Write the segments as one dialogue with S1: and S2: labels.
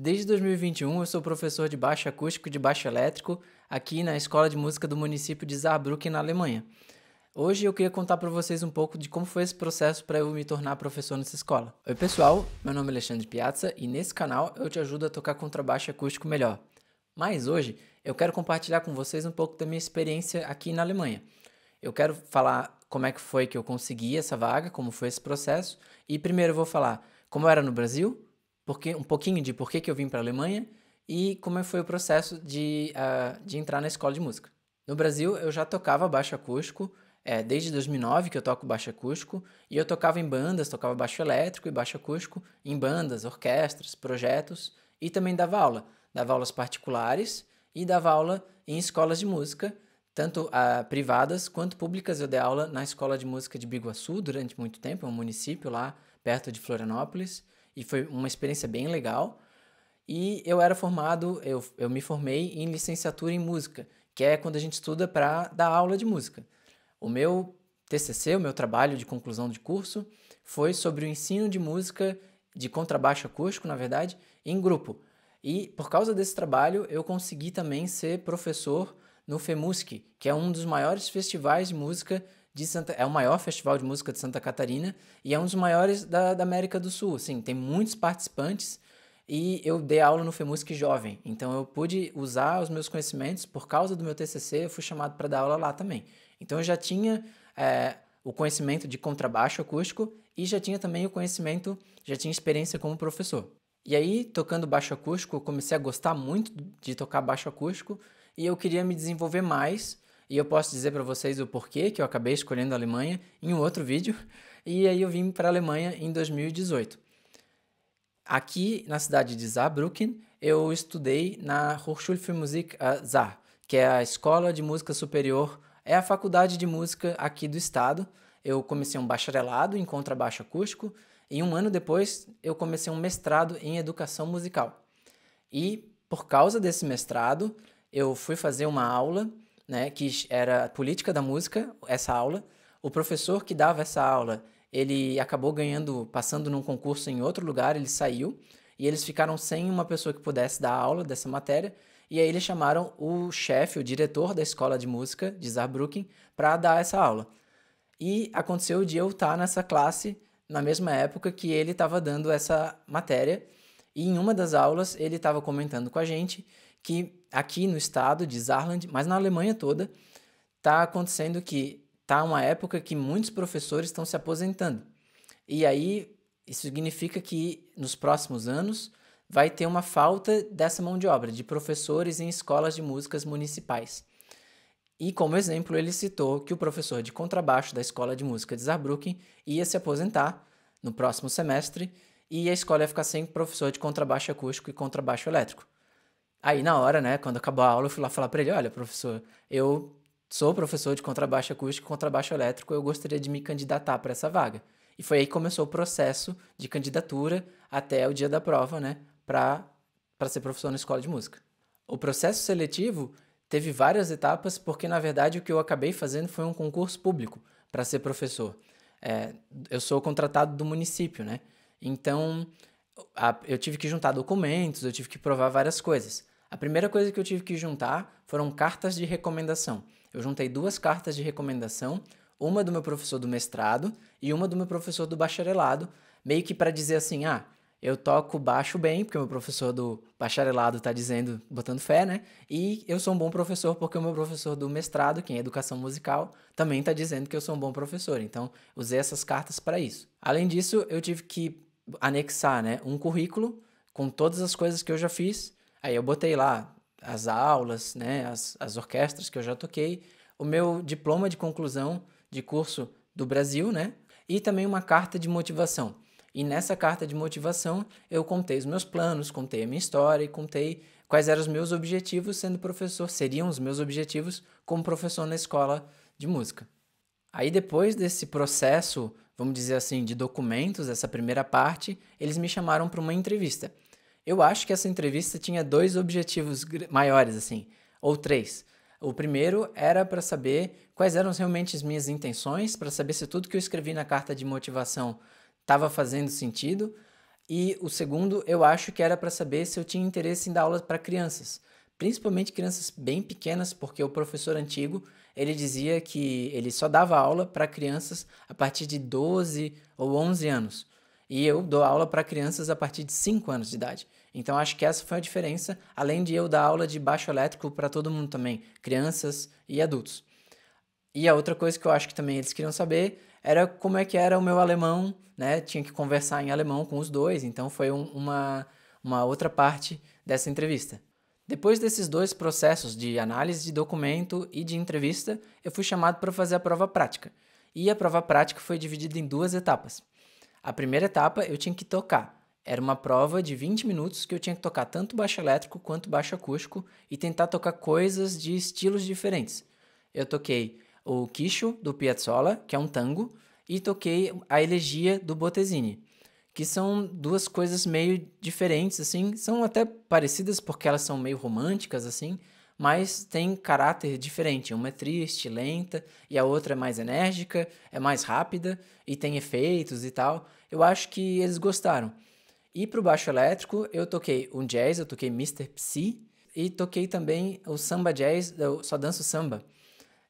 S1: Desde 2021 eu sou professor de baixo acústico e de baixo elétrico aqui na Escola de Música do município de Saarbrücken, na Alemanha. Hoje eu queria contar para vocês um pouco de como foi esse processo para eu me tornar professor nessa escola. Oi pessoal, meu nome é Alexandre Piazza e nesse canal eu te ajudo a tocar contrabaixo acústico melhor. Mas hoje eu quero compartilhar com vocês um pouco da minha experiência aqui na Alemanha. Eu quero falar como é que foi que eu consegui essa vaga, como foi esse processo e primeiro eu vou falar como era no Brasil, porque, um pouquinho de por que, que eu vim para a Alemanha e como é foi o processo de, uh, de entrar na escola de música. No Brasil, eu já tocava baixo acústico, é, desde 2009 que eu toco baixo acústico, e eu tocava em bandas, tocava baixo elétrico e baixo acústico, em bandas, orquestras, projetos, e também dava aula. Dava aulas particulares e dava aula em escolas de música, tanto uh, privadas quanto públicas. Eu dei aula na Escola de Música de Biguaçu durante muito tempo, um município lá perto de Florianópolis e foi uma experiência bem legal. E eu era formado, eu, eu me formei em licenciatura em música, que é quando a gente estuda para dar aula de música. O meu TCC, o meu trabalho de conclusão de curso, foi sobre o ensino de música de contrabaixo acústico, na verdade, em grupo. E por causa desse trabalho, eu consegui também ser professor no FEMUSC, que é um dos maiores festivais de música de Santa, é o maior festival de música de Santa Catarina e é um dos maiores da, da América do Sul. Assim, tem muitos participantes e eu dei aula no FEMUSC Jovem, então eu pude usar os meus conhecimentos por causa do meu TCC, eu fui chamado para dar aula lá também. Então eu já tinha é, o conhecimento de contrabaixo acústico e já tinha também o conhecimento, já tinha experiência como professor. E aí, tocando baixo acústico, eu comecei a gostar muito de tocar baixo acústico e eu queria me desenvolver mais e eu posso dizer para vocês o porquê que eu acabei escolhendo a Alemanha em um outro vídeo. E aí eu vim para a Alemanha em 2018. Aqui na cidade de Saarbrücken, eu estudei na Hochschule für Musik ah, Saar, que é a Escola de Música Superior, é a faculdade de música aqui do estado. Eu comecei um bacharelado em contrabaixo acústico e um ano depois eu comecei um mestrado em educação musical. E por causa desse mestrado, eu fui fazer uma aula né, que era política da música, essa aula. O professor que dava essa aula, ele acabou ganhando, passando num concurso em outro lugar, ele saiu e eles ficaram sem uma pessoa que pudesse dar aula dessa matéria. E aí eles chamaram o chefe, o diretor da escola de música de Saarbrücken para dar essa aula. E aconteceu de eu estar tá nessa classe na mesma época que ele estava dando essa matéria. E em uma das aulas ele estava comentando com a gente que aqui no estado de Saarland, mas na Alemanha toda, está acontecendo que está uma época que muitos professores estão se aposentando. E aí isso significa que nos próximos anos vai ter uma falta dessa mão de obra, de professores em escolas de músicas municipais. E como exemplo, ele citou que o professor de contrabaixo da Escola de Música de Saarbrücken ia se aposentar no próximo semestre e a escola ia ficar sem professor de contrabaixo acústico e contrabaixo elétrico. Aí, na hora, né, quando acabou a aula, eu fui lá falar para ele: olha, professor, eu sou professor de contrabaixo acústico e contrabaixo elétrico, eu gostaria de me candidatar para essa vaga. E foi aí que começou o processo de candidatura até o dia da prova, né, para ser professor na escola de música. O processo seletivo teve várias etapas, porque na verdade o que eu acabei fazendo foi um concurso público para ser professor. É, eu sou contratado do município, né? Então a, eu tive que juntar documentos, eu tive que provar várias coisas. A primeira coisa que eu tive que juntar foram cartas de recomendação. Eu juntei duas cartas de recomendação, uma do meu professor do mestrado e uma do meu professor do bacharelado, meio que para dizer assim: ah, eu toco baixo bem, porque o meu professor do bacharelado está dizendo, botando fé, né? E eu sou um bom professor porque o meu professor do mestrado, que é educação musical, também está dizendo que eu sou um bom professor. Então, usei essas cartas para isso. Além disso, eu tive que anexar, né? Um currículo com todas as coisas que eu já fiz. Aí eu botei lá as aulas, né? As, as orquestras que eu já toquei, o meu diploma de conclusão de curso do Brasil, né? E também uma carta de motivação. E nessa carta de motivação eu contei os meus planos, contei a minha história e contei quais eram os meus objetivos sendo professor, seriam os meus objetivos como professor na escola de música. Aí depois desse processo vamos dizer assim, de documentos, essa primeira parte, eles me chamaram para uma entrevista. Eu acho que essa entrevista tinha dois objetivos maiores, assim, ou três. O primeiro era para saber quais eram realmente as minhas intenções, para saber se tudo que eu escrevi na carta de motivação estava fazendo sentido. E o segundo, eu acho que era para saber se eu tinha interesse em dar aulas para crianças principalmente crianças bem pequenas, porque o professor antigo ele dizia que ele só dava aula para crianças a partir de 12 ou 11 anos. E eu dou aula para crianças a partir de 5 anos de idade. Então acho que essa foi a diferença, além de eu dar aula de baixo elétrico para todo mundo também, crianças e adultos. E a outra coisa que eu acho que também eles queriam saber era como é que era o meu alemão, né? Tinha que conversar em alemão com os dois, então foi um, uma, uma outra parte dessa entrevista. Depois desses dois processos de análise de documento e de entrevista, eu fui chamado para fazer a prova prática. E a prova prática foi dividida em duas etapas. A primeira etapa eu tinha que tocar. Era uma prova de 20 minutos que eu tinha que tocar tanto baixo elétrico quanto baixo acústico e tentar tocar coisas de estilos diferentes. Eu toquei o Quixo, do Piazzolla, que é um tango, e toquei a elegia do Bottesini que são duas coisas meio diferentes, assim. São até parecidas porque elas são meio românticas, assim, mas tem caráter diferente. Uma é triste, lenta, e a outra é mais enérgica, é mais rápida e tem efeitos e tal. Eu acho que eles gostaram. E pro baixo elétrico, eu toquei um jazz, eu toquei Mr. Psy, e toquei também o samba jazz, eu só danço samba.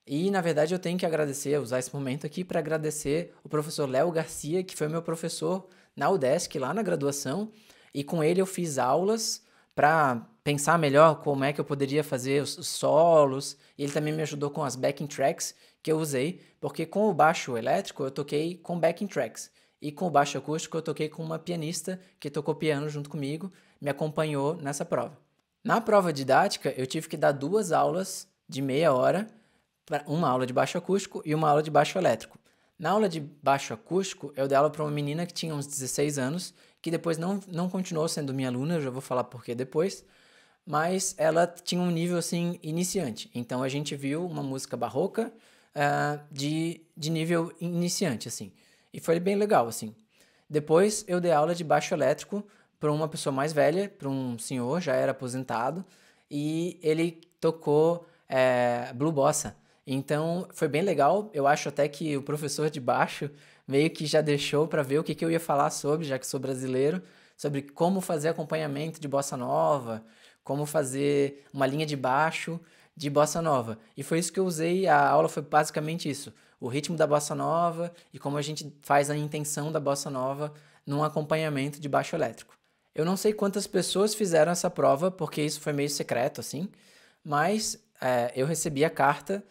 S1: E na verdade eu tenho que agradecer, usar esse momento aqui para agradecer o professor Léo Garcia, que foi meu professor na UDESC, lá na graduação, e com ele eu fiz aulas para pensar melhor como é que eu poderia fazer os, os solos, e ele também me ajudou com as backing tracks que eu usei, porque com o baixo elétrico eu toquei com backing tracks, e com o baixo acústico eu toquei com uma pianista que tocou piano junto comigo, me acompanhou nessa prova. Na prova didática, eu tive que dar duas aulas de meia hora, uma aula de baixo acústico e uma aula de baixo elétrico. Na aula de baixo acústico, eu dei aula para uma menina que tinha uns 16 anos, que depois não, não continuou sendo minha aluna, eu já vou falar por que depois, mas ela tinha um nível assim iniciante. Então a gente viu uma música barroca uh, de, de nível iniciante, assim. E foi bem legal, assim. Depois eu dei aula de baixo elétrico para uma pessoa mais velha, para um senhor, já era aposentado, e ele tocou é, eh, Blue Bossa. Então foi bem legal. Eu acho até que o professor de baixo meio que já deixou para ver o que, que eu ia falar sobre, já que sou brasileiro, sobre como fazer acompanhamento de bossa nova, como fazer uma linha de baixo de bossa nova. E foi isso que eu usei. A aula foi basicamente isso: o ritmo da bossa nova e como a gente faz a intenção da bossa nova num acompanhamento de baixo elétrico. Eu não sei quantas pessoas fizeram essa prova, porque isso foi meio secreto, assim, mas é, eu recebi a carta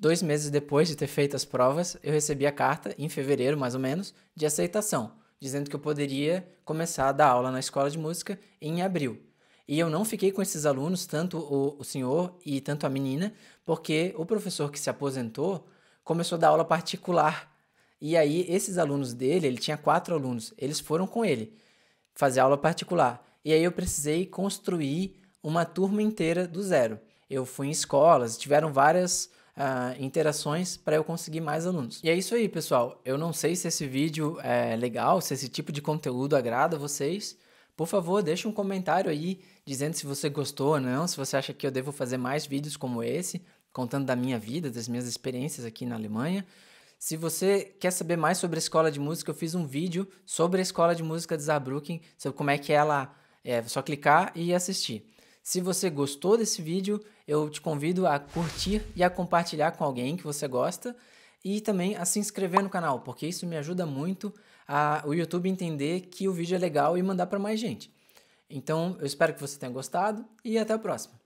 S1: Dois meses depois de ter feito as provas, eu recebi a carta, em fevereiro mais ou menos, de aceitação, dizendo que eu poderia começar a dar aula na escola de música em abril. E eu não fiquei com esses alunos, tanto o, o senhor e tanto a menina, porque o professor que se aposentou começou a dar aula particular. E aí, esses alunos dele, ele tinha quatro alunos, eles foram com ele fazer aula particular. E aí eu precisei construir uma turma inteira do zero. Eu fui em escolas, tiveram várias uh, interações para eu conseguir mais alunos. E é isso aí, pessoal. Eu não sei se esse vídeo é legal, se esse tipo de conteúdo agrada a vocês. Por favor, deixe um comentário aí dizendo se você gostou ou não, se você acha que eu devo fazer mais vídeos como esse, contando da minha vida, das minhas experiências aqui na Alemanha. Se você quer saber mais sobre a escola de música, eu fiz um vídeo sobre a escola de música de Saarbrücken, sobre como é que ela é, é só clicar e assistir. Se você gostou desse vídeo, eu te convido a curtir e a compartilhar com alguém que você gosta e também a se inscrever no canal, porque isso me ajuda muito a o YouTube entender que o vídeo é legal e mandar para mais gente. Então, eu espero que você tenha gostado e até a próxima.